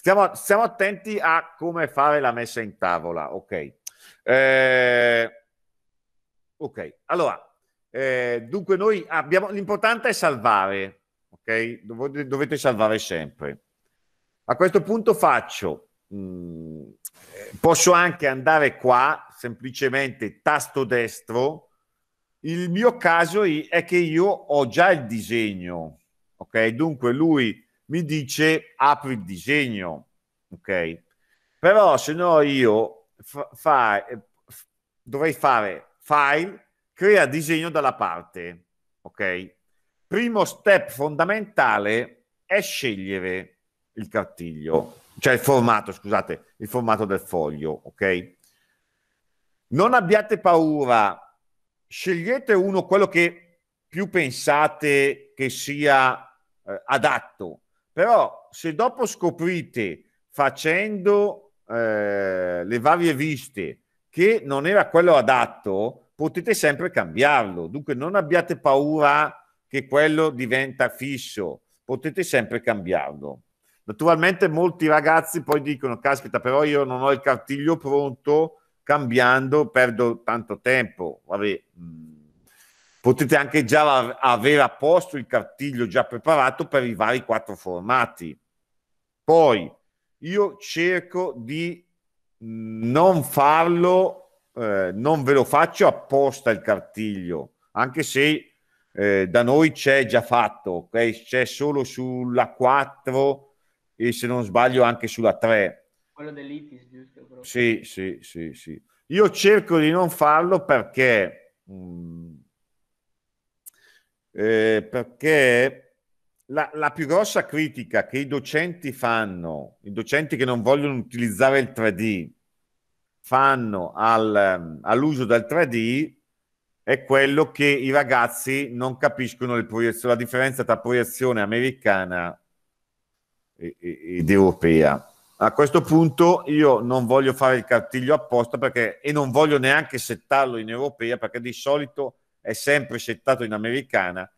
Stiamo, stiamo, attenti a come fare la messa in tavola, ok? Eh, ok, allora, eh, dunque noi abbiamo, l'importante è salvare, ok? Dovete, dovete salvare sempre. A questo punto faccio, mh, mm, posso anche andare qua, semplicemente tasto destro, il mio caso è che io ho già il disegno, ok? Dunque lui mi dice apri il disegno, ok? Però se no io fa, fa, eh, dovrei fare file, crea disegno dalla parte, ok? Primo step fondamentale è scegliere il cartiglio, cioè il formato, scusate, il formato del foglio, ok? Non abbiate paura, scegliete uno quello che più pensate che sia eh, adatto però se dopo scoprite facendo eh, le varie viste che non era quello adatto, potete sempre cambiarlo. Dunque non abbiate paura che quello diventa fisso, potete sempre cambiarlo. Naturalmente molti ragazzi poi dicono, caspita, però io non ho il cartiglio pronto, cambiando perdo tanto tempo. Vabbè, mh, mm, potete anche già avere a posto il cartiglio già preparato per i vari quattro formati. Poi io cerco di non farlo, eh, non ve lo faccio apposta il cartiglio, anche se eh, da noi c'è già fatto, okay? c'è solo sulla 4 e se non sbaglio anche sulla 3. Quello dell'ITIS, giusto? Però. Sì, sì, sì, sì. Io cerco di non farlo perché mh, mm, eh, perché la, la, più grossa critica che i docenti fanno, i docenti che non vogliono utilizzare il 3D, fanno al, ehm, all'uso del 3D è quello che i ragazzi non capiscono la differenza tra proiezione americana ed europea. A questo punto io non voglio fare il cartiglio apposta perché, e non voglio neanche settarlo in europea perché di solito è sempre settato in americana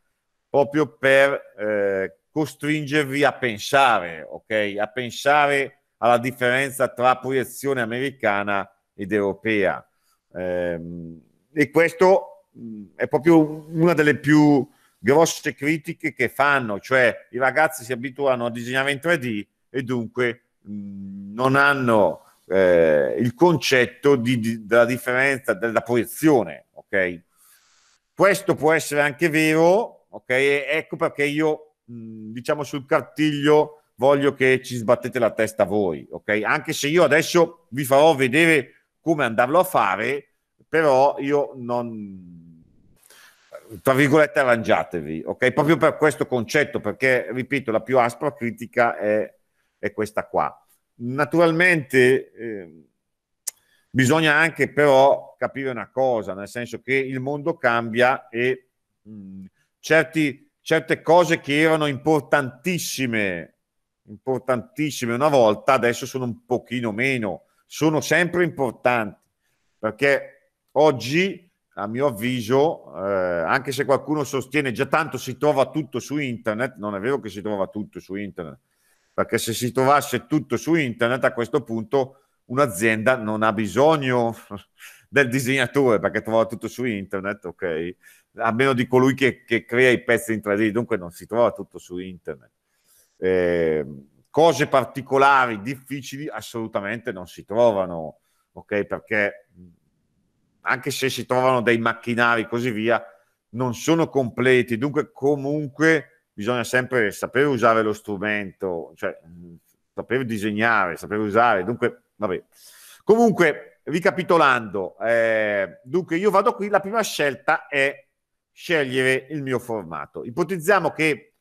proprio per eh, costringervi a pensare, ok? A pensare alla differenza tra proiezione americana ed europea. Ehm, e questo mm, è proprio una delle più grosse critiche che fanno, cioè i ragazzi si abituano a disegnare in 3D e dunque mm, non hanno eh, il concetto di, di, della differenza della proiezione, ok? Questo può essere anche vero, ok? Ecco perché io, mm, diciamo, sul cartiglio voglio che ci sbattete la testa voi, ok? Anche se io adesso vi farò vedere come andarlo a fare, però io non tra virgolette arrangiatevi, ok? Proprio per questo concetto, perché ripeto, la più aspra critica è, è questa qua. Naturalmente eh, Bisogna anche però capire una cosa, nel senso che il mondo cambia e mh, mm, certi, certe cose che erano importantissime, importantissime una volta, adesso sono un pochino meno, sono sempre importanti, perché oggi, a mio avviso, eh, anche se qualcuno sostiene già tanto si trova tutto su internet, non è vero che si trova tutto su internet, perché se si trovasse tutto su internet a questo punto un'azienda non ha bisogno del disegnatore perché trova tutto su internet, ok? A meno di colui che, che crea i pezzi in 3D, dunque non si trova tutto su internet. Eh, cose particolari, difficili, assolutamente non si trovano, ok? Perché anche se si trovano dei macchinari e così via, non sono completi, dunque comunque bisogna sempre sapere usare lo strumento, cioè sapere disegnare, sapere usare, dunque Vabbè. Comunque, ricapitolando, eh, dunque io vado qui, la prima scelta è scegliere il mio formato. Ipotizziamo che,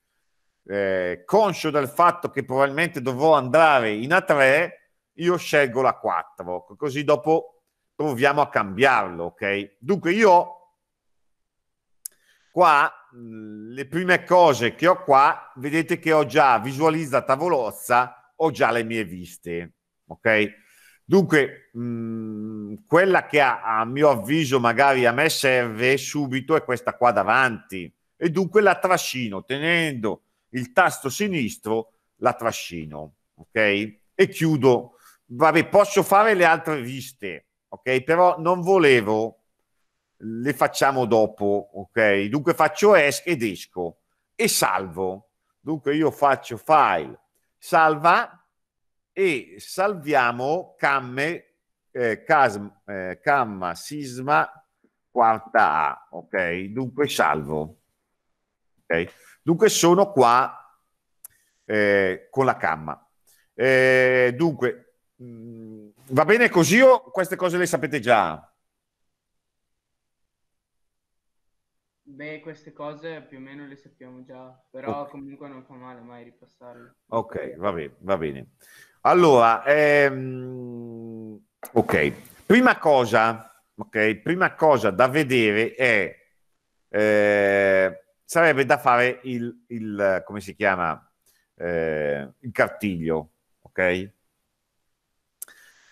eh, conscio del fatto che probabilmente dovrò andare in A3, io scelgo la 4, così dopo proviamo a cambiarlo, ok? Dunque io qua le prime cose che ho qua, vedete che ho già visualizza tavolozza, ho già le mie viste, ok? Dunque, mh, mm, quella che a, a, mio avviso magari a me serve subito è questa qua davanti e dunque la trascino tenendo il tasto sinistro, la trascino, ok? E chiudo. Vabbè, posso fare le altre viste, ok? Però non volevo, le facciamo dopo, ok? Dunque faccio ESC ed esco e salvo. Dunque io faccio file, salva e salviamo Camme, eh, Casm, eh, Camma, Sisma, quarta A, ok? Dunque salvo. Okay? Dunque sono qua eh, con la camma. Eh, dunque, mh, mm, va bene così o queste cose le sapete già? Beh, queste cose più o meno le sappiamo già, però okay. comunque non fa male mai ripassarle. Ok, va bene, va bene. Allora, ehm, ok, prima cosa, ok, prima cosa da vedere è, eh, sarebbe da fare il, il come si chiama, eh, il cartiglio, ok?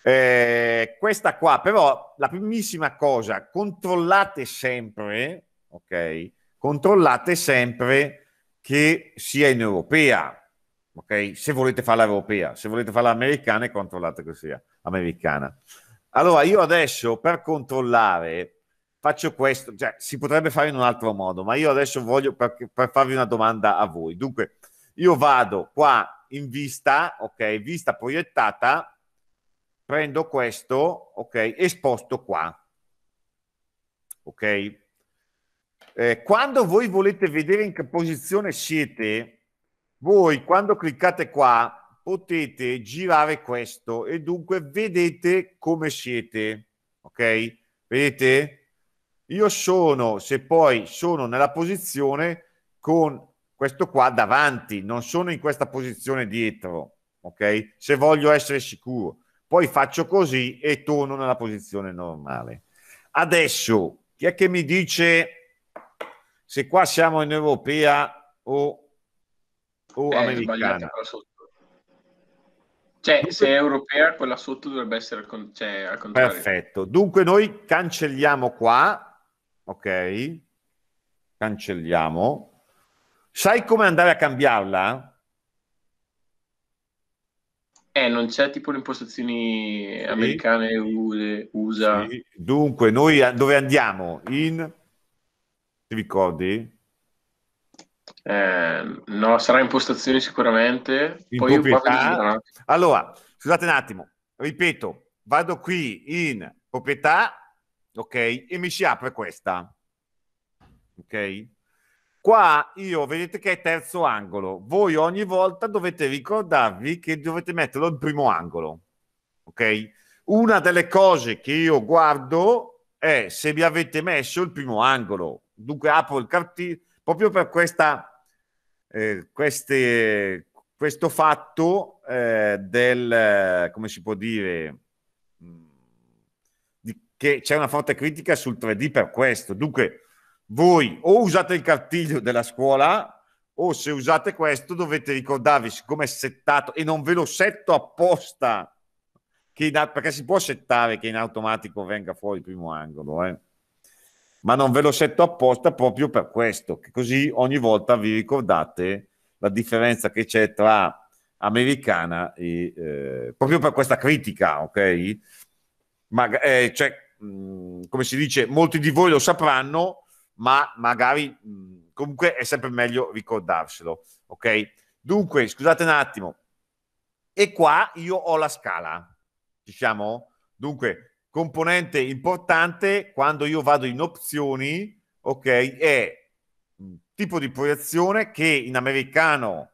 Eh, questa qua, però, la primissima cosa, controllate sempre, ok? Controllate sempre che sia in europea, ok? Se volete fare l'europea, se volete fare l'americana, e controllate che sia americana. Allora, io adesso per controllare faccio questo, cioè si potrebbe fare in un altro modo, ma io adesso voglio per, per farvi una domanda a voi. Dunque, io vado qua in vista, ok? Vista proiettata, prendo questo, ok? E sposto qua, ok? Eh, quando voi volete vedere in che posizione siete, voi quando cliccate qua potete girare questo e dunque vedete come siete, ok? Vedete? Io sono, se poi sono nella posizione con questo qua davanti, non sono in questa posizione dietro, ok? Se voglio essere sicuro. Poi faccio così e torno nella posizione normale. Adesso, chi è che mi dice se qua siamo in Europea o o eh, americana. Cioè, se è europea, quella sotto dovrebbe essere al, con- cioè, al contrario. Perfetto. Dunque, noi cancelliamo qua, ok? Cancelliamo. Sai come andare a cambiarla? Eh, non c'è tipo le impostazioni sì. americane, USA. Sì. Dunque, noi dove andiamo? In... Ti ricordi? Eh, no, sarà impostazioni sicuramente. In Poi proprietà. Allora, scusate un attimo, ripeto, vado qui in proprietà, ok, e mi si apre questa. Ok? Qua io vedete che è terzo angolo. Voi ogni volta dovete ricordarvi che dovete metterlo in primo angolo. Ok? Una delle cose che io guardo è se vi avete messo il primo angolo. Dunque apro il cartellino proprio per questa, eh, queste, questo fatto eh, del, eh, come si può dire, mm, di, che c'è una forte critica sul 3D per questo. Dunque, voi o usate il cartiglio della scuola o se usate questo dovete ricordarvi siccome è settato e non ve lo setto apposta in, perché si può settare che in automatico venga fuori il primo angolo eh ma non ve lo setto apposta proprio per questo, che così ogni volta vi ricordate la differenza che c'è tra americana e eh, proprio per questa critica, ok? Ma, eh, cioè, mh, mm, come si dice, molti di voi lo sapranno, ma magari mh, mm, comunque è sempre meglio ricordarselo, ok? Dunque, scusate un attimo, e qua io ho la scala, ci siamo? Dunque, componente importante quando io vado in opzioni, ok, è mm, tipo di proiezione che in americano,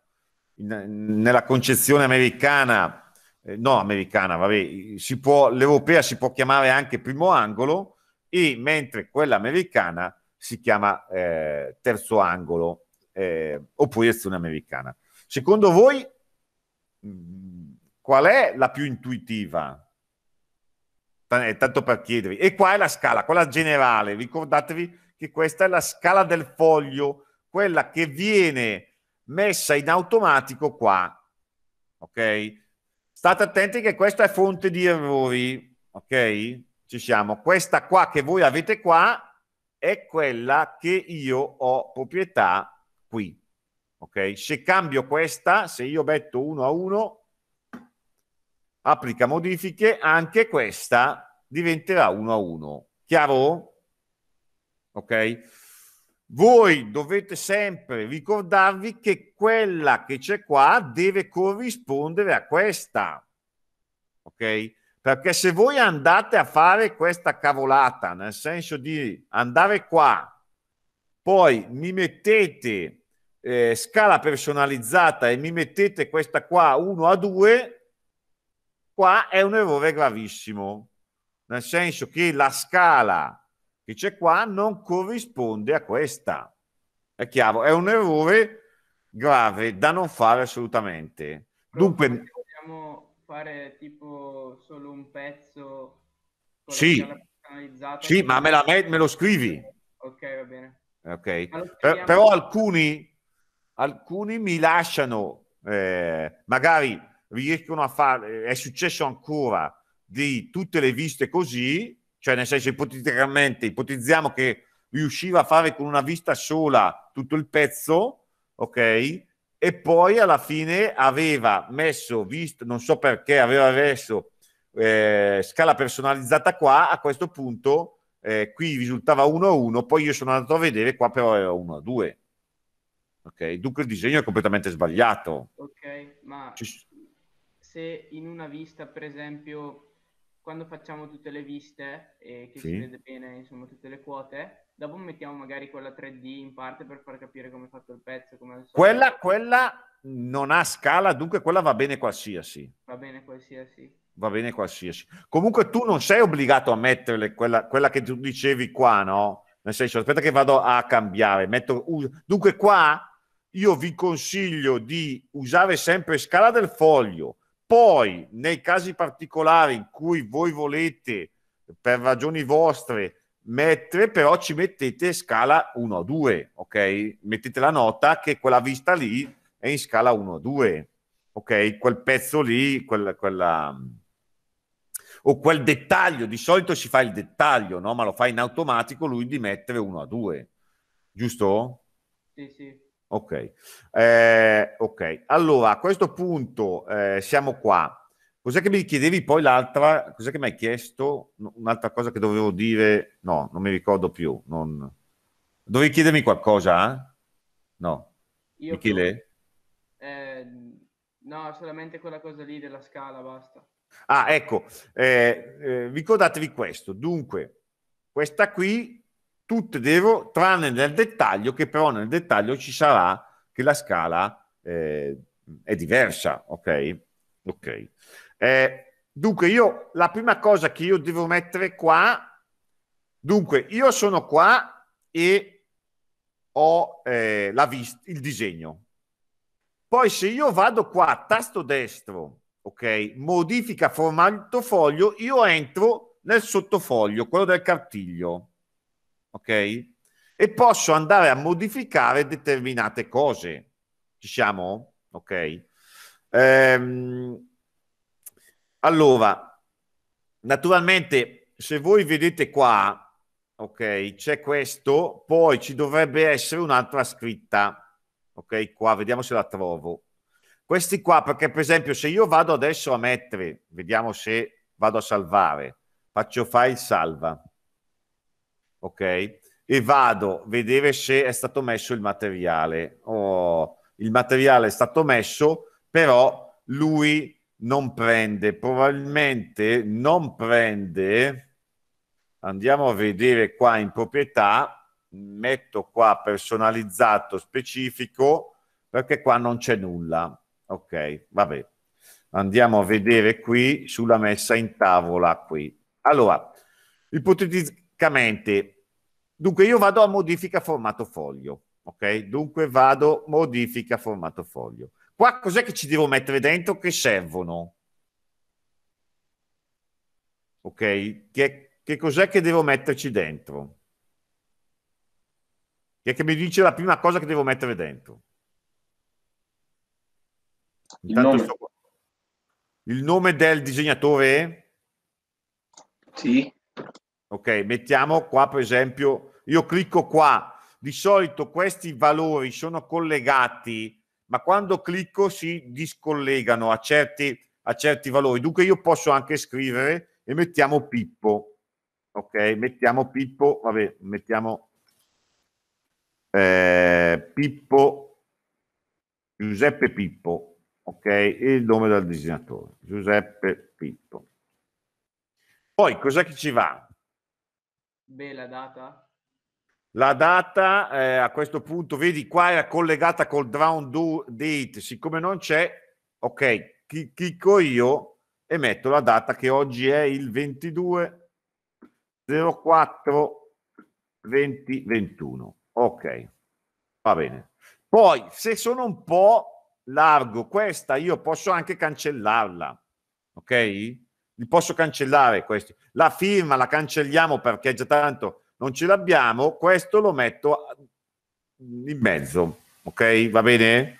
in, nella concezione americana, eh, no americana, vabbè, si può, l'europea si può chiamare anche primo angolo, e mentre quella americana si chiama eh, terzo angolo eh, o proiezione americana. Secondo voi mm, qual è la più intuitiva? T- eh, tanto per chiedervi. E qua è la scala, quella generale. Ricordatevi che questa è la scala del foglio, quella che viene messa in automatico qua. Ok? State attenti che questa è fonte di errori. Ok? Ci siamo. Questa qua che voi avete qua è quella che io ho proprietà qui. Ok? Se cambio questa, se io metto 1 a 1, applica modifiche, anche questa diventerà 1 a 1. Chiaro? Ok? Voi dovete sempre ricordarvi che quella che c'è qua deve corrispondere a questa. Ok? Perché se voi andate a fare questa cavolata, nel senso di andare qua, poi mi mettete eh, scala personalizzata e mi mettete questa qua 1 a 2, Qua è un errore gravissimo, nel senso che la scala che c'è qua non corrisponde a questa. È chiaro, è un errore grave da non fare assolutamente. Dunque, vogliamo fare tipo solo un pezzo sì. Sì, ma me, la, me, lo scrivi. Ok, va bene. Okay. Allora, però alcuni, alcuni mi lasciano eh, magari riescono a fare, eh, è successo ancora di tutte le viste così, cioè nel senso ipoteticamente ipotizziamo che riusciva a fare con una vista sola tutto il pezzo, ok? E poi alla fine aveva messo, visto, non so perché, aveva messo eh, scala personalizzata qua, a questo punto eh, qui risultava 1 a 1, poi io sono andato a vedere, qua però era 1 a 2. Ok, dunque il disegno è completamente sbagliato. Ok, ma... Ci se in una vista, per esempio, quando facciamo tutte le viste e che sì. si vede bene, insomma, tutte le quote, dopo mettiamo magari quella 3D in parte per far capire come è fatto il pezzo. Quella, quella non ha scala, dunque quella va bene qualsiasi. Va bene qualsiasi va bene qualsiasi. Comunque tu non sei obbligato a metterle quella, quella, che tu dicevi qua, no? Nel senso, aspetta che vado a cambiare. Metto, us- Dunque qua io vi consiglio di usare sempre scala del foglio, poi, nei casi particolari in cui voi volete, per ragioni vostre, mettere, però ci mettete scala 1 a 2, ok? Mettete la nota che quella vista lì è in scala 1 a 2, ok? Quel pezzo lì, quel, quella... o quel dettaglio, di solito si fa il dettaglio, no? Ma lo fa in automatico lui di mettere 1 a 2, giusto? Sì, sì. Ok, eh, ok. Allora, a questo punto eh, siamo qua. Cos'è che mi chiedevi poi l'altra? Cos'è che mi hai chiesto? Un'altra cosa che dovevo dire? No, non mi ricordo più. Non... Dovevi chiedermi qualcosa? Eh? No. Io Michele? Eh, no, solamente quella cosa lì della scala, basta. Ah, ecco, eh, eh, ricordatevi questo. Dunque, questa qui tutte devo, tranne nel dettaglio, che però nel dettaglio ci sarà che la scala eh, è diversa, ok? Ok. Eh, dunque, io la prima cosa che io devo mettere qua, dunque, io sono qua e ho eh, la vista, il disegno. Poi se io vado qua, tasto destro, ok, modifica formato foglio, io entro nel sottofoglio, quello del cartiglio ok? E posso andare a modificare determinate cose. Ci siamo? Ok. Ehm, allora, naturalmente, se voi vedete qua, ok, c'è questo, poi ci dovrebbe essere un'altra scritta, ok, qua, vediamo se la trovo. Questi qua, perché per esempio se io vado adesso a mettere, vediamo se vado a salvare, faccio file salva, ok? E vado a vedere se è stato messo il materiale. Oh, il materiale è stato messo, però lui non prende, probabilmente non prende. Andiamo a vedere qua in proprietà, metto qua personalizzato specifico perché qua non c'è nulla. Ok, vabbè. Andiamo a vedere qui sulla messa in tavola qui. Allora, ipoteticamente Dunque io vado a modifica formato foglio, ok? Dunque vado modifica formato foglio. Qua cos'è che ci devo mettere dentro che servono? Ok? Che, che cos'è che devo metterci dentro? Che, che mi dice la prima cosa che devo mettere dentro? Intanto il nome, so... il nome del disegnatore? Sì. Ok, mettiamo qua per esempio, io clicco qua, di solito questi valori sono collegati, ma quando clicco si discollegano a certi, a certi valori. Dunque io posso anche scrivere e mettiamo Pippo. Ok, mettiamo Pippo, vabbè, mettiamo eh, Pippo, Giuseppe Pippo, ok, il nome del disegnatore, Giuseppe Pippo. Poi cos'è che ci va? Beh, la data? La data eh, a questo punto, vedi, qua era collegata col drown date, siccome non c'è, ok, clicco io e metto la data che oggi è il 22 04 2021. Ok, va bene. Poi, se sono un po' largo, questa io posso anche cancellarla, ok? li posso cancellare questi. La firma la cancelliamo perché già tanto non ce l'abbiamo, questo lo metto in mezzo, ok? Va bene?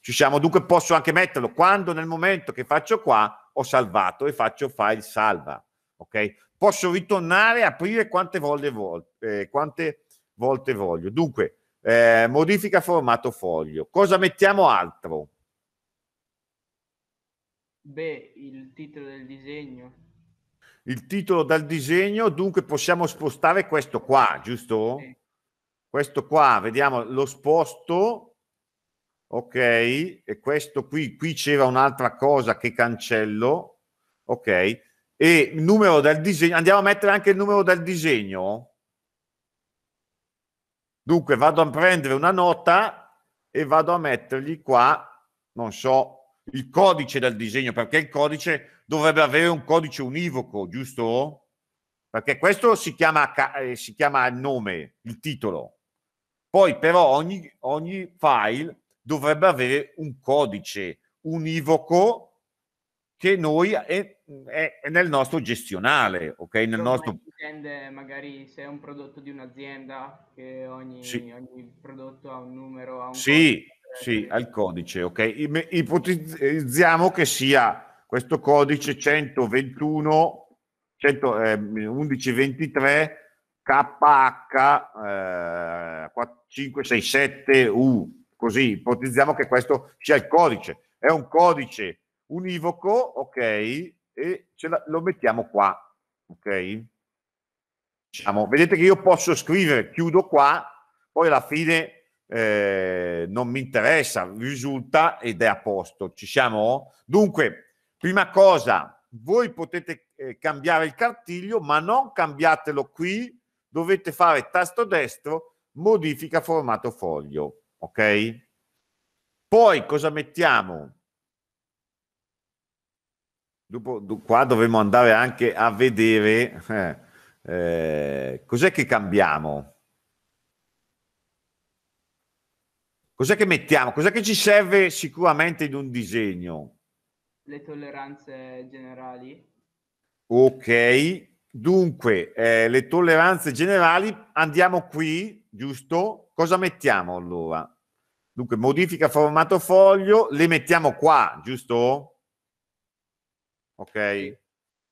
Ci siamo, dunque posso anche metterlo quando nel momento che faccio qua ho salvato e faccio file salva, ok? Posso ritornare e aprire quante volte, eh, quante volte voglio. Dunque, eh, modifica formato foglio. Cosa mettiamo altro? Beh, il titolo del disegno. Il titolo dal disegno, dunque possiamo spostare questo qua, giusto? Sì. Questo qua, vediamo, lo sposto, ok, e questo qui, qui c'era un'altra cosa che cancello, ok, e il numero del disegno, andiamo a mettere anche il numero del disegno? Dunque vado a prendere una nota e vado a mettergli qua, non so, il codice dal disegno, perché il codice dovrebbe avere un codice univoco, giusto? Perché questo si chiama, eh, si chiama il nome, il titolo. Poi però ogni, ogni file dovrebbe avere un codice univoco che noi è, è, è nel nostro gestionale, ok? Nel nostro... Dipende magari se è un prodotto di un'azienda, che ogni, sì. ogni prodotto ha un numero, ha un sì. Codice sì, al codice, ok. Ipotizziamo che sia questo codice 121 1123 KH567U. così ipotizziamo che questo sia il codice. È un codice univoco, ok, e la, lo mettiamo qua, ok? Diciamo, vedete che io posso scrivere, chiudo qua, poi alla fine eh, non mi interessa, risulta ed è a posto. Ci siamo? Dunque, prima cosa, voi potete eh, cambiare il cartiglio, ma non cambiatelo qui, dovete fare tasto destro, modifica formato foglio, ok? Poi cosa mettiamo? Dopo, do, qua dovremmo andare anche a vedere eh, eh cos'è che cambiamo Cos'è che mettiamo? Cos'è che ci serve sicuramente in un disegno? Le tolleranze generali. Ok, dunque, eh, le tolleranze generali, andiamo qui, giusto? Cosa mettiamo allora? Dunque, modifica formato foglio, le mettiamo qua, giusto? Ok.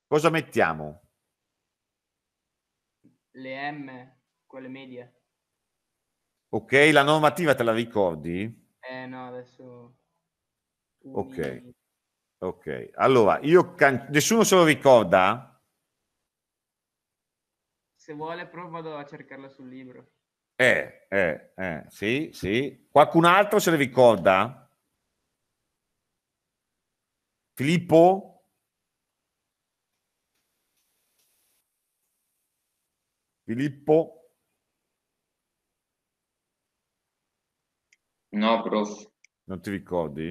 Cosa mettiamo? Le M, quelle medie. Ok, la normativa te la ricordi? Eh no, adesso... Ok, ok. Allora, io can... nessuno se lo ricorda? Se vuole, però vado a cercarla sul libro. Eh, eh, eh, sì, sì. Qualcun altro se ne ricorda? Filippo? Filippo? No, prof. Non ti ricordi?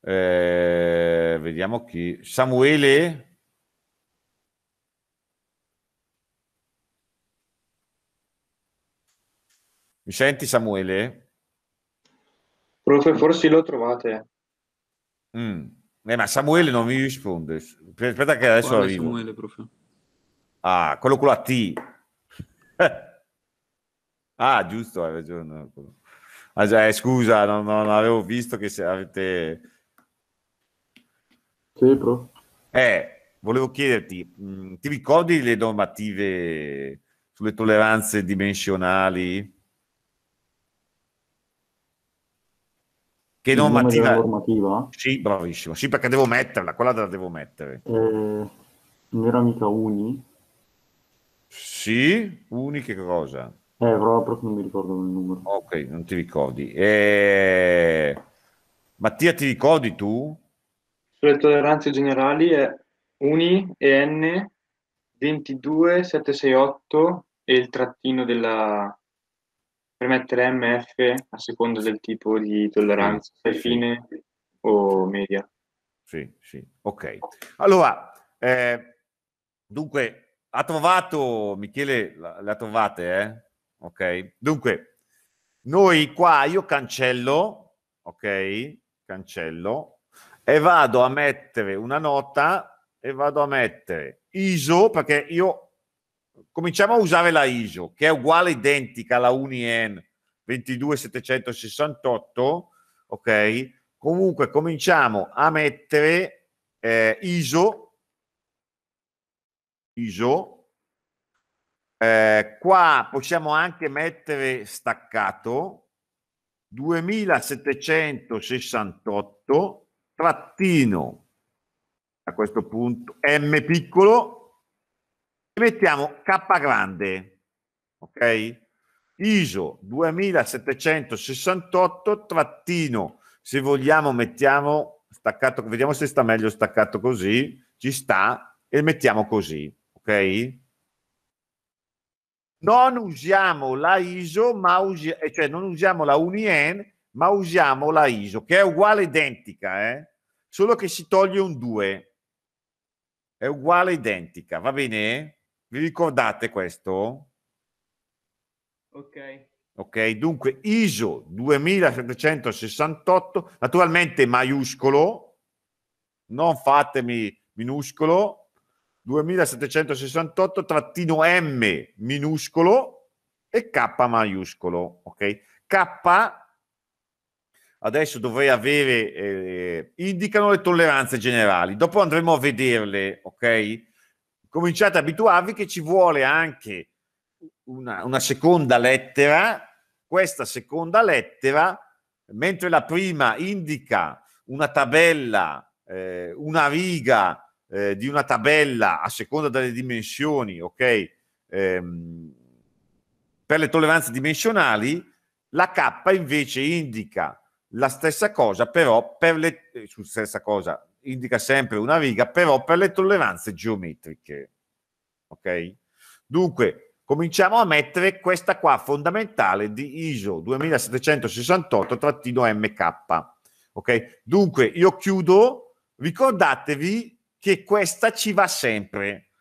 Eh, vediamo chi. Samuele? Mi senti Samuele? Prof, forse lo trovate. Mm. Eh, ma Samuele non mi risponde. Aspetta che adesso Guarda arrivo. Samuele, prof. Ah, quello con la T. ah, giusto, hai ragione. Ah, già, eh, scusa, non, non, avevo visto che se avete... Sì, pro. Eh, volevo chiederti, mh, mm, ti ricordi le normative sulle tolleranze dimensionali? Che normativa? normativa? Sì, bravissimo. Sì, perché devo metterla, quella la devo mettere. Eh, non era mica Uni? Sì, Uni che cosa? Eh, proprio non mi ricordo il numero. Ok, non ti ricordi. Eh... Mattia, ti ricordi tu? Sulle tolleranze generali è UNI e N 22768 e il trattino della per mettere MF a seconda del tipo di tolleranza, sì, sì. fine o media. Sì, sì, ok. Allora, eh, dunque, ha trovato, Michele, le ha trovate, eh? ok? Dunque, noi qua io cancello, ok? Cancello e vado a mettere una nota e vado a mettere ISO perché io cominciamo a usare la ISO che è uguale identica alla UNIEN 22768, ok? Comunque cominciamo a mettere eh, ISO ISO eh, qua possiamo anche mettere staccato 2768 trattino a questo punto m piccolo e mettiamo k grande ok ISO 2768 trattino se vogliamo mettiamo staccato vediamo se sta meglio staccato così ci sta e mettiamo così ok non usiamo la ISO, ma usi- eh, cioè non usiamo la UNIEN, ma usiamo la ISO, che è uguale identica, eh? solo che si toglie un 2. È uguale identica, va bene? Vi ricordate questo? Ok. Ok, dunque ISO 2768, naturalmente maiuscolo, non fatemi minuscolo, 2768-M trattino minuscolo e K maiuscolo. Ok, K adesso dovrei avere, eh, indicano le tolleranze generali, dopo andremo a vederle, ok? Cominciate ad abituarvi che ci vuole anche una, una seconda lettera, questa seconda lettera, mentre la prima indica una tabella, eh, una riga, eh, di una tabella a seconda delle dimensioni, ok? Ehm, per le tolleranze dimensionali, la K invece indica la stessa cosa, però per le eh, stessa cosa, indica sempre una riga, però per le tolleranze geometriche. Ok? Dunque, cominciamo a mettere questa qua fondamentale di ISO 2768-MK. Ok? Dunque, io chiudo, ricordatevi che questa ci va sempre.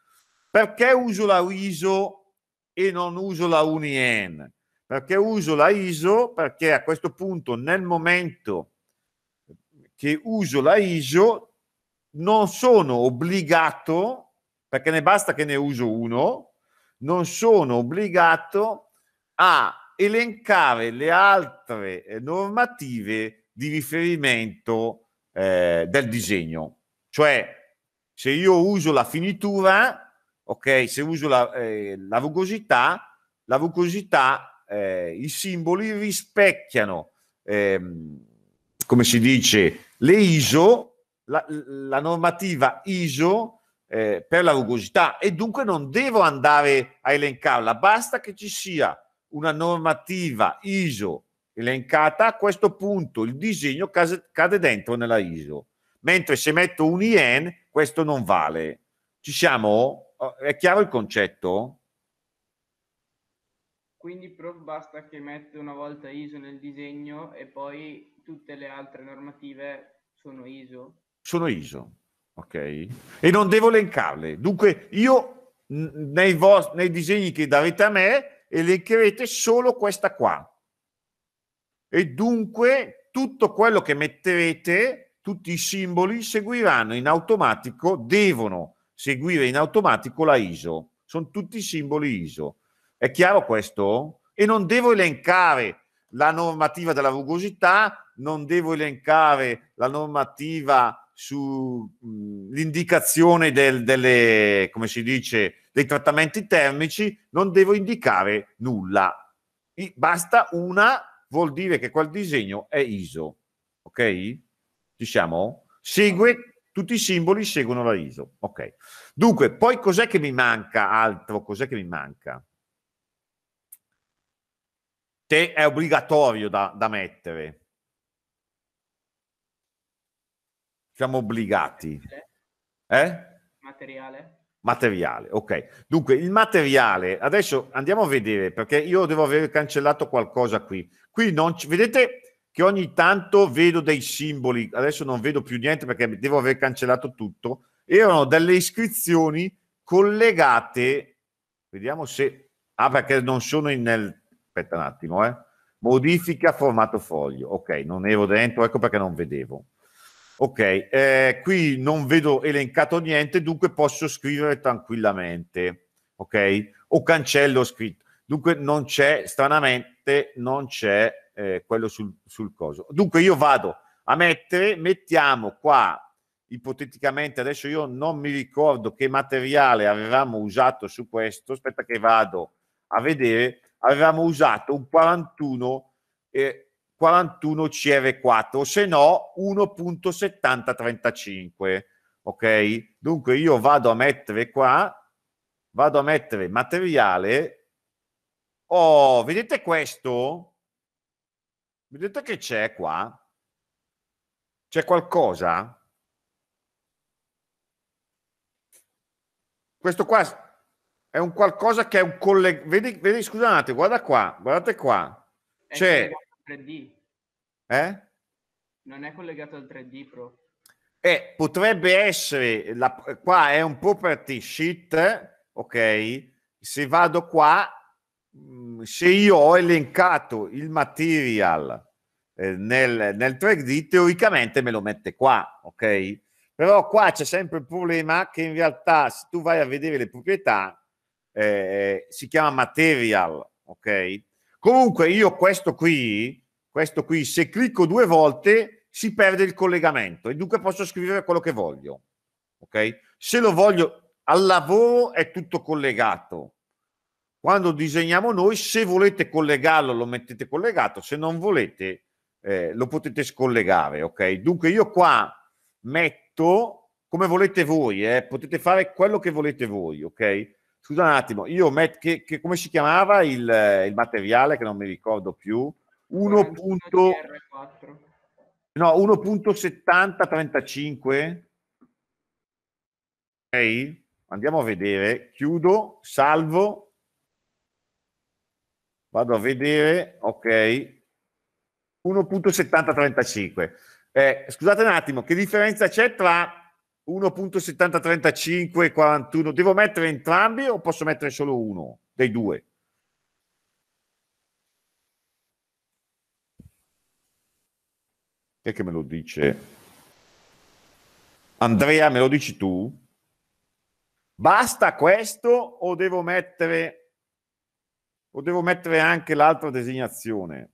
Perché uso la ISO e non uso la UNIEN? Perché uso la ISO? Perché a questo punto, nel momento che uso la ISO, non sono obbligato, perché ne basta che ne uso uno, non sono obbligato a elencare le altre eh, normative di riferimento eh, del disegno. Cioè, se io uso la finitura, ok, se uso la, eh, la rugosità, la rugosità, eh, i simboli rispecchiano, ehm, come si dice, le ISO, la, la normativa ISO eh, per la rugosità e dunque non devo andare a elencarla, basta che ci sia una normativa ISO elencata, a questo punto il disegno cade dentro nella ISO. Mentre se metto un IEN questo non vale. Ci siamo? Oh, è chiaro il concetto? Quindi, prof, basta che mette una volta ISO nel disegno e poi tutte le altre normative sono ISO? Sono ISO, ok? E non devo elencarle. Dunque, io nei, vostri, nei disegni che darete a me elencherete solo questa qua. E dunque tutto quello che metterete tutti i simboli seguiranno in automatico, devono seguire in automatico la ISO. Sono tutti simboli ISO. È chiaro questo? E non devo elencare la normativa della rugosità, non devo elencare la normativa sull'indicazione del, delle, come si dice, dei trattamenti termici, non devo indicare nulla. Basta una, vuol dire che quel disegno è ISO. Ok? Ci siamo? Segue, tutti i simboli seguono la ISO. Ok. Dunque, poi cos'è che mi manca altro? Cos'è che mi manca? Te è obbligatorio da, da mettere. Siamo obbligati. Eh? Materiale. Materiale, ok. Dunque, il materiale, adesso andiamo a vedere, perché io devo aver cancellato qualcosa qui. Qui non ci... Vedete che ogni tanto vedo dei simboli, adesso non vedo più niente perché devo aver cancellato tutto, erano delle iscrizioni collegate, vediamo se, ah perché non sono in, nel, aspetta un attimo, eh. modifica formato foglio, ok, non ero dentro, ecco perché non vedevo. Ok, eh, qui non vedo elencato niente, dunque posso scrivere tranquillamente, ok? O cancello scritto. Dunque non c'è, stranamente, non c'è eh, quello sul, sul coso. Dunque io vado a mettere, mettiamo qua ipoteticamente, adesso io non mi ricordo che materiale avevamo usato su questo, aspetta che vado a vedere, avevamo usato un 41, eh, 41 CR4, se no 1.7035, ok? Dunque io vado a mettere qua, vado a mettere materiale, oh, vedete questo? Vedete che c'è qua? C'è qualcosa? Questo qua è un qualcosa che è un collegamento. Vedi, vedi, scusate, guarda qua, guardate qua. c'è... Al 3D. Eh? Non è collegato al 3D Pro. Eh, potrebbe essere, la... qua è un property sheet, ok? Se vado qua Mm, se io ho elencato il material eh, nel, nel 3D, teoricamente me lo mette qua, ok? Però qua c'è sempre il problema che in realtà se tu vai a vedere le proprietà, eh, si chiama material, ok? Comunque io questo qui, questo qui, se clicco due volte si perde il collegamento e dunque posso scrivere quello che voglio, ok? Se lo voglio al lavoro è tutto collegato, quando disegniamo noi, se volete collegarlo, lo mettete collegato, se non volete, eh, lo potete scollegare. Ok, dunque io qua metto come volete voi, eh, potete fare quello che volete voi. Ok, scusa un attimo, io metto che, che come si chiamava il, il materiale che non mi ricordo più. 1.4 no 1.7035 ok andiamo a vedere chiudo salvo Vado a vedere, ok, 1.7035. Eh, scusate un attimo, che differenza c'è tra 1.7035 e 41? Devo mettere entrambi o posso mettere solo uno dei due? Chi è che me lo dice? Andrea, me lo dici tu? Basta questo o devo mettere o devo mettere anche l'altra designazione?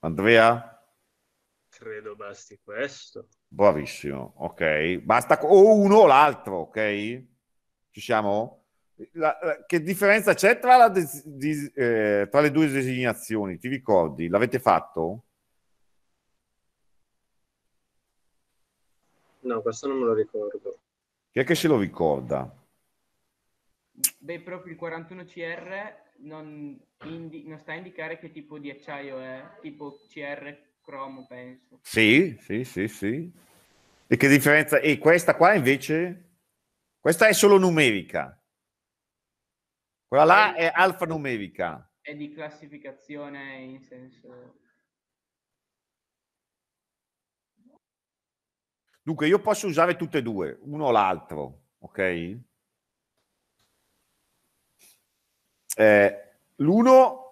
Andrea? Credo basti questo. Bravissimo, ok. Basta o uno o l'altro, ok? Ci siamo? La, la, che differenza c'è tra, la de- di, eh, tra le due designazioni? Ti ricordi? L'avete fatto? No, questo non me lo ricordo. Chi è che se lo ricorda? Beh, proprio il 41CR non, indi- non, sta a indicare che tipo di acciaio è, tipo CR cromo, penso. Sì, sì, sì, sì. E che differenza? E questa qua invece? Questa è solo numerica. Quella là è alfanumerica. È di classificazione in senso... Dunque, io posso usare tutte e due, uno o l'altro, ok? Eh, l'uno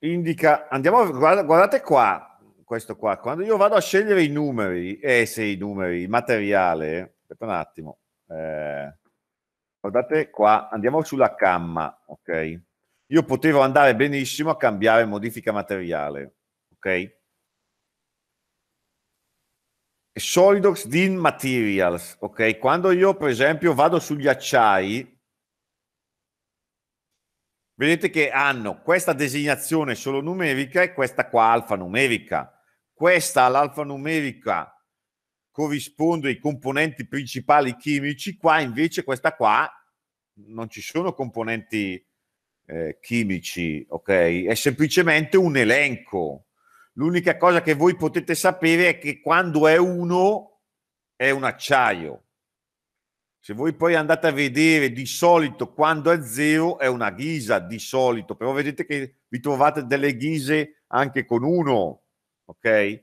indica, andiamo, guarda, guardate qua, questo qua, quando io vado a scegliere i numeri, eh se i numeri, il materiale, aspetta un attimo, eh, guardate qua, andiamo sulla camma, ok? Io potevo andare benissimo a cambiare modifica materiale, ok? Solidox DIN Materials, ok? Quando io per esempio vado sugli acciai, Vedete che hanno questa designazione solo numerica e questa qua alfanumerica. Questa all'alfanumerica corrisponde ai componenti principali chimici, qua invece questa qua non ci sono componenti eh, chimici, ok? È semplicemente un elenco. L'unica cosa che voi potete sapere è che quando è uno è un acciaio, se voi poi andate a vedere di solito quando è zero è una ghisa di solito, però vedete che vi trovate delle ghise anche con uno, ok?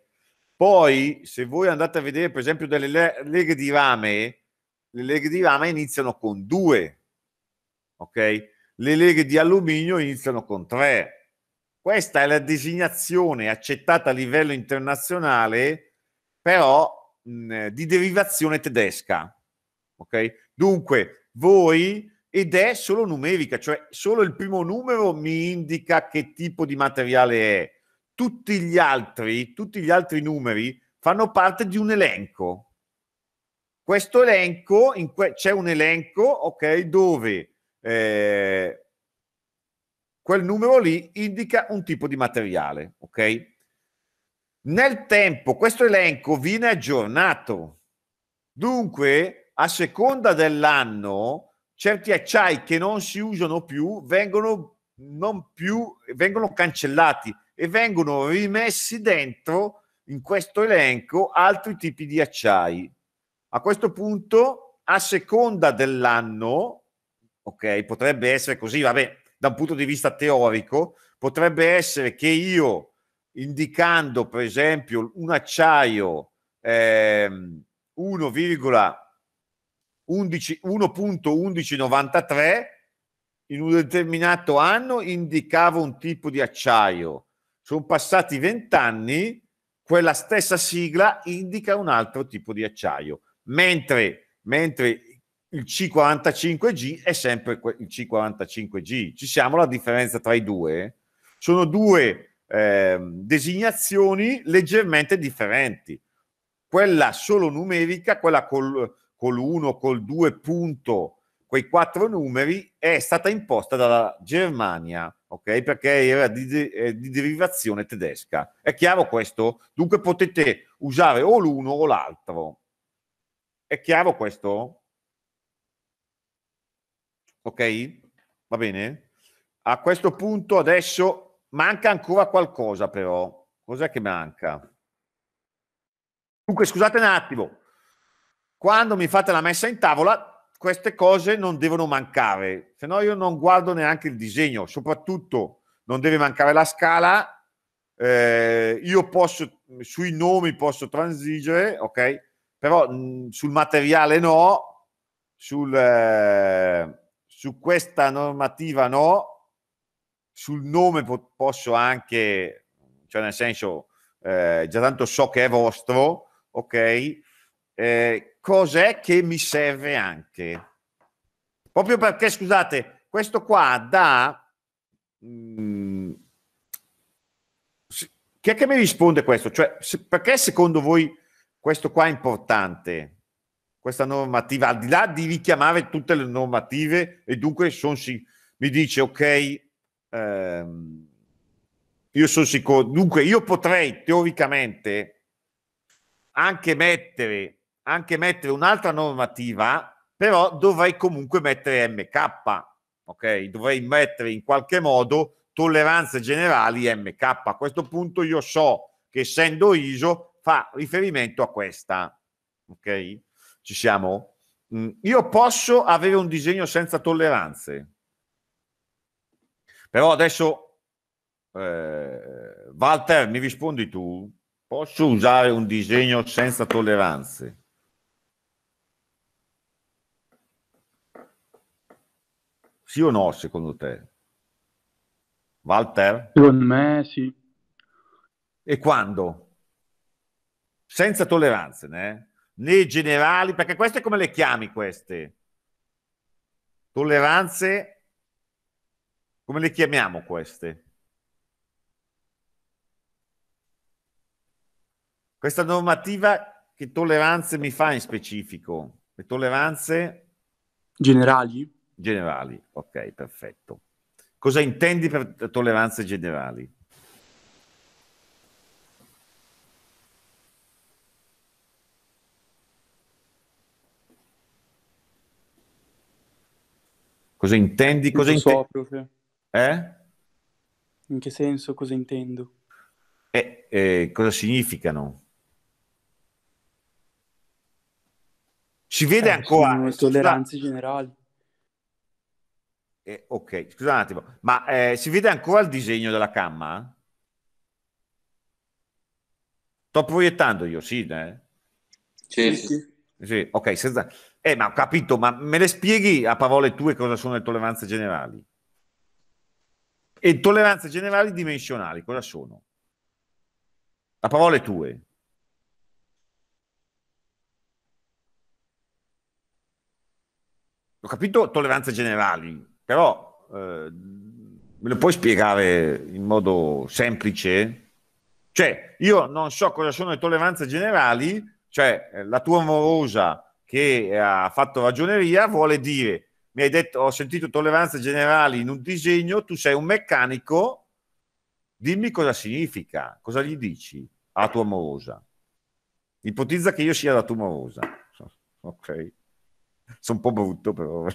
Poi se voi andate a vedere per esempio delle leghe di rame, le leghe di rame iniziano con due, ok? Le leghe di alluminio iniziano con tre. Questa è la designazione accettata a livello internazionale, però mh, di derivazione tedesca ok? Dunque, voi ed è solo numerica, cioè solo il primo numero mi indica che tipo di materiale è. Tutti gli altri, tutti gli altri numeri fanno parte di un elenco. Questo elenco, que- c'è un elenco, ok, dove eh, quel numero lì indica un tipo di materiale, ok? Nel tempo questo elenco viene aggiornato. Dunque, a seconda dell'anno certi acciai che non si usano più vengono, più, vengono cancellati e vengono rimessi dentro in questo elenco altri tipi di acciai. A questo punto, a seconda dell'anno, ok, potrebbe essere così, vabbè, da un punto di vista teorico, potrebbe essere che io indicando per esempio un acciaio eh, 1.1193 in un determinato anno indicava un tipo di acciaio. Sono passati vent'anni, quella stessa sigla indica un altro tipo di acciaio, mentre, mentre il C45G è sempre il C45G. Ci siamo la differenza tra i due? Sono due eh, designazioni leggermente differenti. Quella solo numerica, quella col, col 1, col 2 punto, quei quattro numeri, è stata imposta dalla Germania, ok? Perché era di, eh, di derivazione tedesca. È chiaro questo? Dunque potete usare o l'uno o l'altro. È chiaro questo? Ok? Va bene? A questo punto adesso manca ancora qualcosa però. Cos'è che manca? Dunque, scusate un attimo, quando mi fate la messa in tavola, queste cose non devono mancare, se no io non guardo neanche il disegno, soprattutto non deve mancare la scala, eh, io posso, sui nomi posso transigere, ok? Però mh, mm, sul materiale no, sul, eh, su questa normativa no, sul nome po- posso anche, cioè nel senso, eh, già tanto so che è vostro, ok? Eh, cos'è che mi serve anche. Proprio perché, scusate, questo qua da... Mm, chi è che mi risponde questo? Cioè, se, perché secondo voi questo qua è importante? Questa normativa, al di là di richiamare tutte le normative, e dunque son, si, mi dice, ok, ehm, io sono sicuro, dunque io potrei teoricamente anche mettere anche mettere un'altra normativa, però dovrei comunque mettere MK, ok? Dovrei mettere in qualche modo tolleranze generali MK. A questo punto io so che essendo ISO fa riferimento a questa, ok? Ci siamo? Mm, io posso avere un disegno senza tolleranze, però adesso eh, Walter mi rispondi tu, posso usare un disegno senza tolleranze? Sì o no, secondo te? Walter? Secondo me sì. E quando? Senza tolleranze, né? né generali, perché queste come le chiami queste? Tolleranze, come le chiamiamo queste? Questa normativa che tolleranze mi fa in specifico? Le tolleranze generali? generali. Ok, perfetto. Cosa intendi per tolleranze generali? Cosa intendi? Cosa intendi? So, cioè? eh? In che senso? Cosa intendo? Eh, eh, cosa significano? Si vede eh, ancora... Tolleranze generali. Eh, ok, scusa un attimo, ma eh, si vede ancora il disegno della camma? Sto proiettando io, sì, eh? Sì, sì. sì ok, senza... eh, ma ho capito, ma me le spieghi a parole tue cosa sono le tolleranze generali? E tolleranze generali dimensionali, cosa sono? A parole tue. Ho capito tolleranze generali, però eh, me lo puoi spiegare in modo semplice? Cioè, io non so cosa sono le tolleranze generali, cioè eh, la tua morosa che eh, ha fatto ragioneria vuole dire mi hai detto ho sentito tolleranze generali in un disegno, tu sei un meccanico, dimmi cosa significa, cosa gli dici alla tua morosa. Ipotizza che io sia la tua morosa. Ok. Sono un po' brutto però.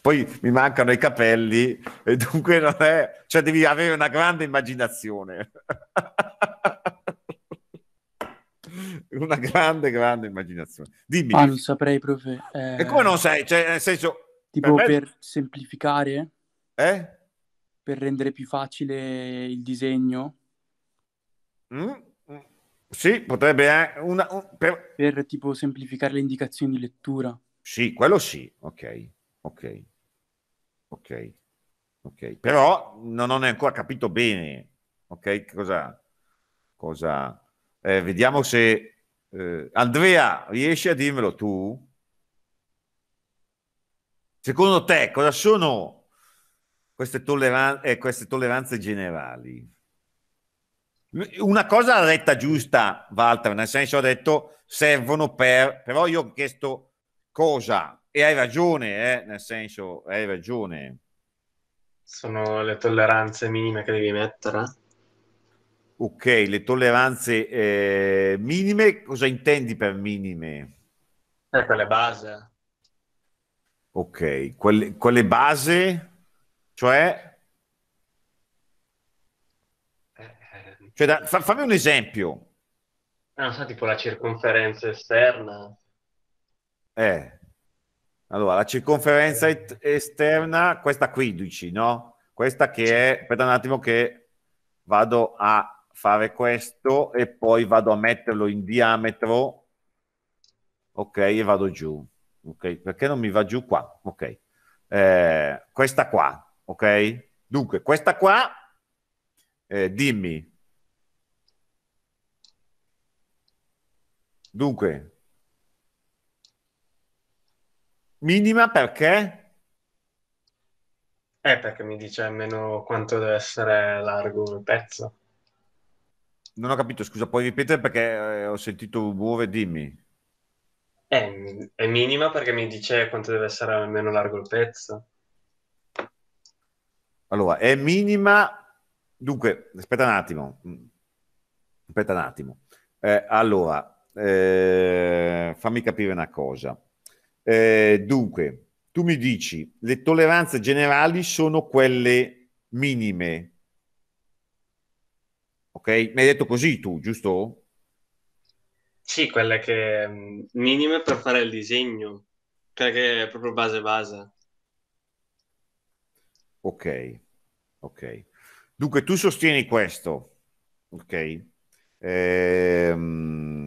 Poi mi mancano i capelli, e dunque non è... cioè devi avere una grande immaginazione. una grande, grande immaginazione. Dimmi. Ah, non saprei, prof. Eh... E come non sai? Cioè, nel senso... Tipo per, me... per semplificare? Eh? Per rendere più facile il disegno? Mm? mm. Sì, potrebbe eh, una, un, per... per... tipo semplificare le indicazioni di lettura. Sì, quello sì, ok. Ok, ok, ok. Però non ho ancora capito bene, ok, cosa... cosa eh, vediamo se... Eh, Andrea, riesci a dirmelo tu? Secondo te cosa sono queste, tolleran- eh, queste tolleranze generali? Una cosa l'ha detta giusta, Walter, nel senso ho detto servono per, però io ho chiesto cosa e hai ragione, eh, nel senso, hai ragione. Sono le tolleranze minime che devi mettere. Eh? Ok, le tolleranze eh, minime, cosa intendi per minime? Eh, quelle base. Eh. Ok, quelle, quelle base, cioè... Eh, cioè da, fa, fammi un esempio. Non so, tipo la circonferenza esterna. Eh, allora, la circonferenza esterna, questa qui, 15, no? Questa che è, aspetta un attimo che vado a fare questo e poi vado a metterlo in diametro, ok, e vado giù, ok, perché non mi va giù qua, ok, eh, questa qua, ok? Dunque, questa qua, eh, dimmi. Dunque, Minima perché? Eh, perché mi dice almeno quanto deve essere largo il pezzo. Non ho capito, scusa, puoi ripetere perché eh, ho sentito rumore, dimmi. È, eh, è minima perché mi dice quanto deve essere almeno largo il pezzo. Allora, è minima... Dunque, aspetta un attimo. Mm. Aspetta un attimo. Eh, allora, eh, fammi capire una cosa. Eh, dunque, tu mi dici, le tolleranze generali sono quelle minime. Ok? Mi hai detto così tu, giusto? Sì, quelle che um, minime per fare il disegno, perché è proprio base base. Ok, ok. Dunque tu sostieni questo, ok? Ehm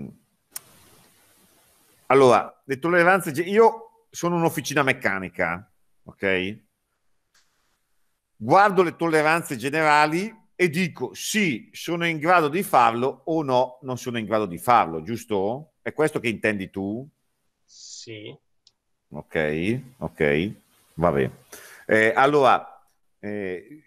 allora, le tolleranze, io sono un'officina meccanica, ok? Guardo le tolleranze generali e dico sì, sono in grado di farlo o no, non sono in grado di farlo, giusto? È questo che intendi tu? Sì. Ok, ok, va bene. Eh, allora, eh, nel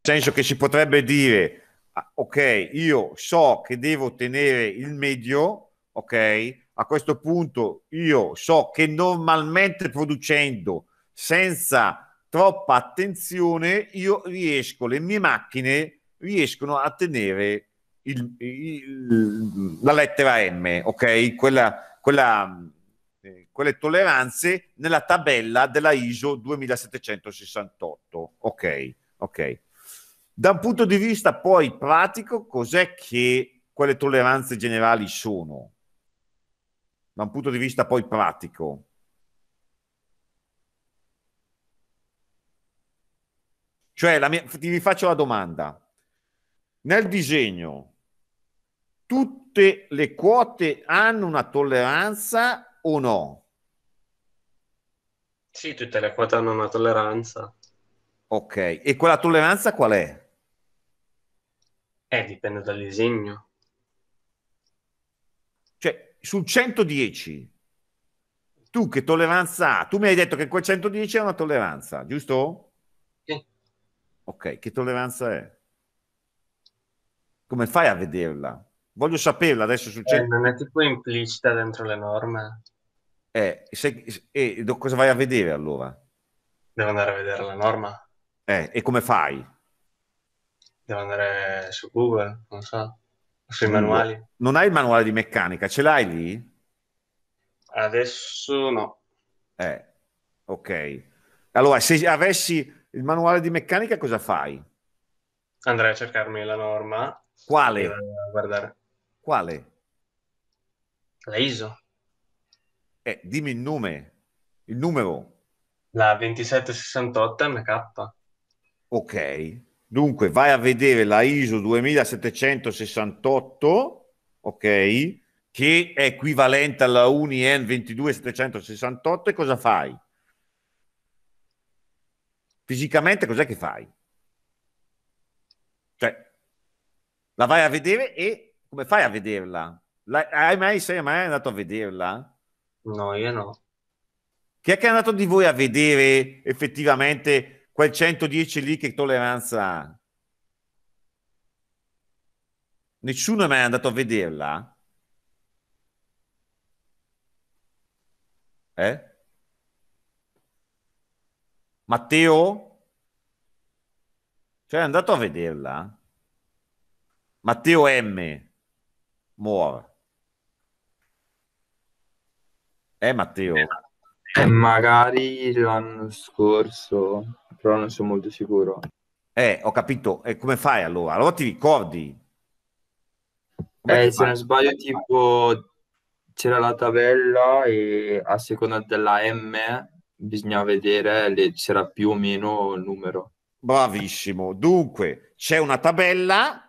senso che si potrebbe dire, ah, ok, io so che devo tenere il medio, ok, a questo punto io so che normalmente producendo senza troppa attenzione io riesco, le mie macchine riescono a tenere il, il, la lettera M, ok? Quella, quella, eh, quelle tolleranze nella tabella della ISO 2768, ok? Ok. Da un punto di vista poi pratico, cos'è che quelle tolleranze generali sono? da un punto di vista poi pratico. Cioè, mia, ti faccio la domanda. Nel disegno, tutte le quote hanno una tolleranza o no? Sì, tutte le quote hanno una tolleranza. Ok, e quella tolleranza qual è? Eh, dipende dal disegno. Cioè, sul 110, tu che tolleranza ha? Tu mi hai detto che quel 110 è una tolleranza, giusto? Sì. Ok, che tolleranza è? Come fai a vederla? Voglio saperla adesso sul 100. Eh, non è tipo implicita dentro le norme. Eh, se, eh, cosa vai a vedere allora? Devo andare a vedere la norma. Eh, e come fai? Devo andare su Google, non so. Sui manuali? Non hai il manuale di meccanica, ce l'hai lì? Adesso no. Eh, ok. Allora, se avessi il manuale di meccanica, cosa fai? Andrei a cercarmi la norma. Quale? guardare. Quale? La ISO. Eh, dimmi il nome. Il numero. La 2768 MK. Ok. Dunque, vai a vedere la ISO 2768, ok? Che è equivalente alla UNI EN 22768 e cosa fai? Fisicamente cos'è che fai? Cioè, la vai a vedere e come fai a vederla? La, hai mai, sei mai andato a vederla? No, io no. Chi è che è andato di voi a vedere effettivamente quel 110 lì che tolleranza ha? Nessuno è mai andato a vederla? Eh? Matteo? Cioè è andato a vederla? Matteo M. Muore. Eh Matteo? Eh, magari l'anno scorso però non sono molto sicuro. Eh, ho capito. E come fai allora? Allora ti ricordi? Come eh, se fai? non sbaglio, tipo c'era la tabella e a seconda della M bisogna vedere le, c'era più o meno il numero. Bravissimo. Dunque, c'è una tabella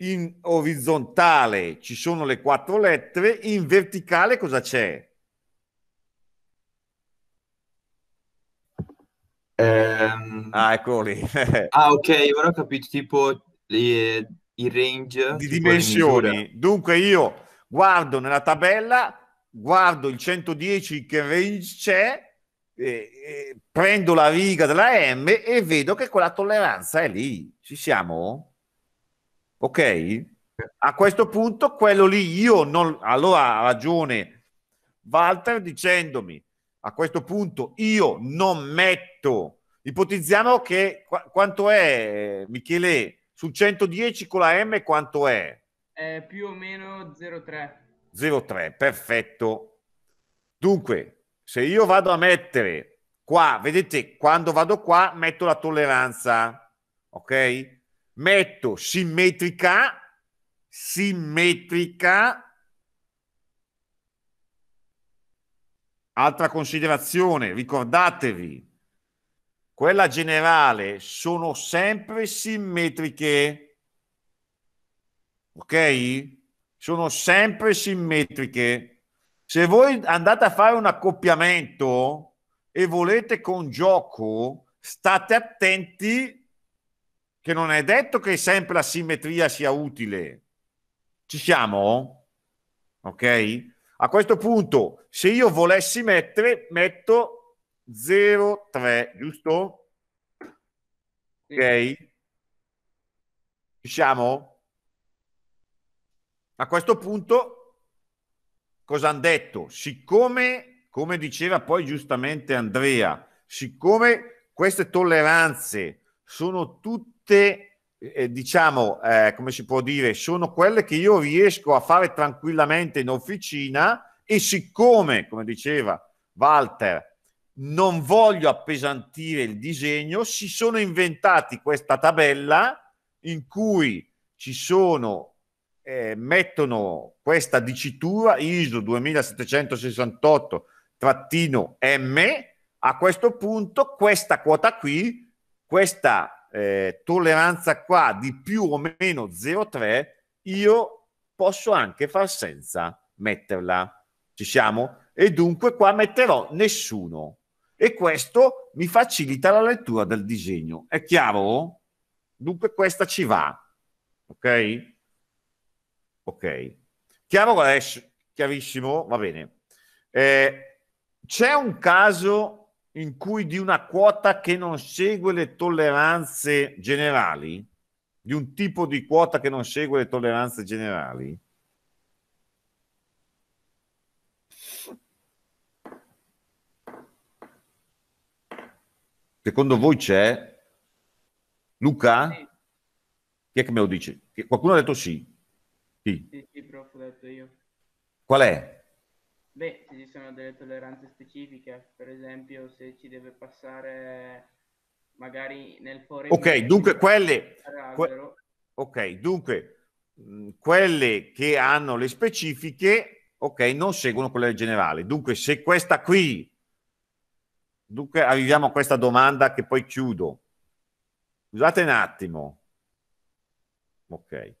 in orizzontale ci sono le quattro lettere, in verticale cosa c'è? Ehm... Ah, eccolo lì. ah, ok, ora ho capito, tipo le, i range... Di dimensioni. Dunque io guardo nella tabella, guardo il 110 che range c'è, eh, eh, prendo la riga della M e vedo che quella tolleranza è lì. Ci siamo? Ok? A questo punto quello lì io non... Allora ha ragione Walter dicendomi a questo punto io non metto, ipotizziamo che qu- quanto è Michele su 110 con la M quanto è? Eh, più o meno 0,3. 0,3, perfetto. Dunque, se io vado a mettere qua, vedete, quando vado qua metto la tolleranza, ok? Metto simmetrica, simmetrica Altra considerazione, ricordatevi, quella generale sono sempre simmetriche. Ok? Sono sempre simmetriche. Se voi andate a fare un accoppiamento e volete con gioco, state attenti che non è detto che sempre la simmetria sia utile. Ci siamo? Ok? A questo punto, se io volessi mettere, metto 0,3, giusto? Ok? Ci siamo? A questo punto, cosa hanno detto? Siccome, come diceva poi giustamente Andrea, siccome queste tolleranze sono tutte eh, diciamo, eh, come si può dire, sono quelle che io riesco a fare tranquillamente in officina e siccome, come diceva Walter, non voglio appesantire il disegno, si sono inventati questa tabella in cui ci sono, eh, mettono questa dicitura ISO 2768-M, a questo punto questa quota qui, questa eh, tolleranza qua di più o meno 0,3, io posso anche far senza metterla. Ci siamo? E dunque qua metterò nessuno. E questo mi facilita la lettura del disegno. È chiaro? Dunque questa ci va. Ok? Ok. Chiaro adesso? Chiarissimo? Va bene. Eh, c'è un caso in cui di una quota che non segue le tolleranze generali, di un tipo di quota che non segue le tolleranze generali, secondo voi c'è? Luca? Sì. Chi è che me lo dice? Qualcuno ha detto sì. Chi? Sì, sì, prof, ho detto io. Qual è? Beh, ci sono delle tolleranze specifiche, per esempio se ci deve passare magari nel forest. Ok, dunque quelle... Que- ok, dunque quelle che hanno le specifiche, ok, non seguono quelle generali. Dunque se questa qui, dunque arriviamo a questa domanda che poi chiudo. Scusate un attimo. Ok.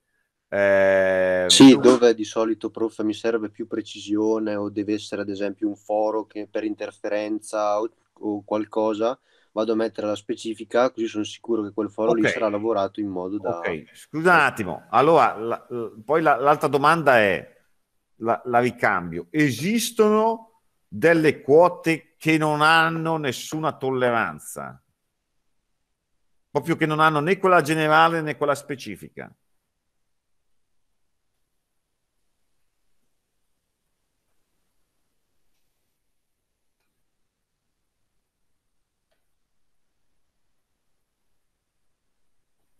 Eh, sì, dove di solito prof mi serve più precisione o deve essere ad esempio un foro che per interferenza o, o qualcosa vado a mettere la specifica così sono sicuro che quel foro okay. lì sarà lavorato in modo da... Okay. Scusa un attimo, allora la, la, poi la, l'altra domanda è, la, la ricambio, esistono delle quote che non hanno nessuna tolleranza? Proprio che non hanno né quella generale né quella specifica?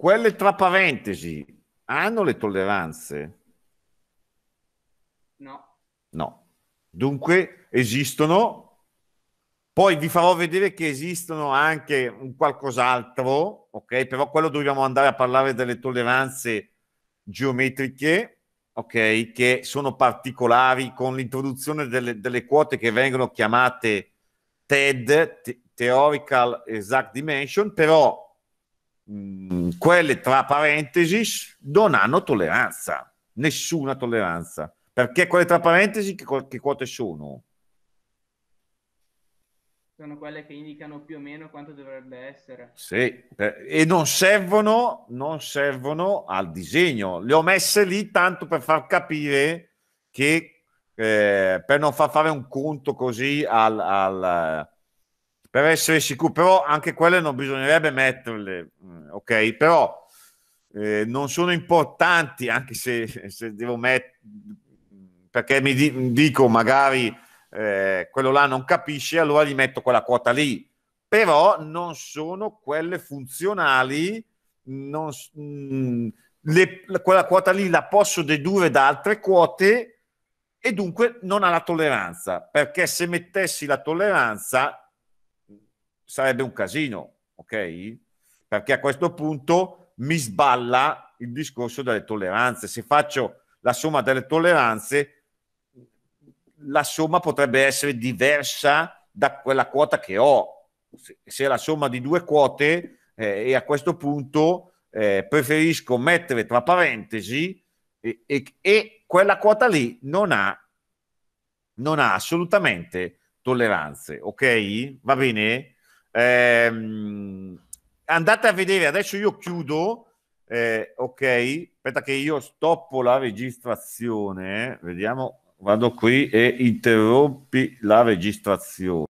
quelle tra parentesi hanno le tolleranze? No. No. Dunque esistono, poi vi farò vedere che esistono anche un qualcos'altro, ok? Però quello dobbiamo andare a parlare delle tolleranze geometriche, ok? Che sono particolari con l'introduzione delle, delle quote che vengono chiamate TED, Theoretical Exact Dimension, però Mm, quelle tra parentesi non hanno tolleranza, nessuna tolleranza, perché quelle tra parentesi che, che quote sono? sono quelle che indicano più o meno quanto dovrebbe essere. Sì, e non servono, non servono al disegno. Le ho messe lì tanto per far capire che eh, per non far fare un conto così al, al, per essere sicuro, però anche quelle non bisognerebbe metterle, mm, ok? Però eh, non sono importanti, anche se, se devo mettere, perché mi di- dico magari eh, quello là non capisce, allora gli metto quella quota lì, però non sono quelle funzionali, non, mh, mm, le, quella quota lì la posso dedurre da altre quote e dunque non ha la tolleranza, perché se mettessi la tolleranza sarebbe un casino, ok? Perché a questo punto mi sballa il discorso delle tolleranze. Se faccio la somma delle tolleranze, la somma potrebbe essere diversa da quella quota che ho. Se è la somma di due quote, eh, e a questo punto eh, preferisco mettere tra parentesi e, e, e quella quota lì non ha, non ha assolutamente tolleranze, ok? Va bene? Ehm, andate a vedere, adesso io chiudo, eh, ok, aspetta che io stoppo la registrazione, eh. vediamo, vado qui e interrompi la registrazione.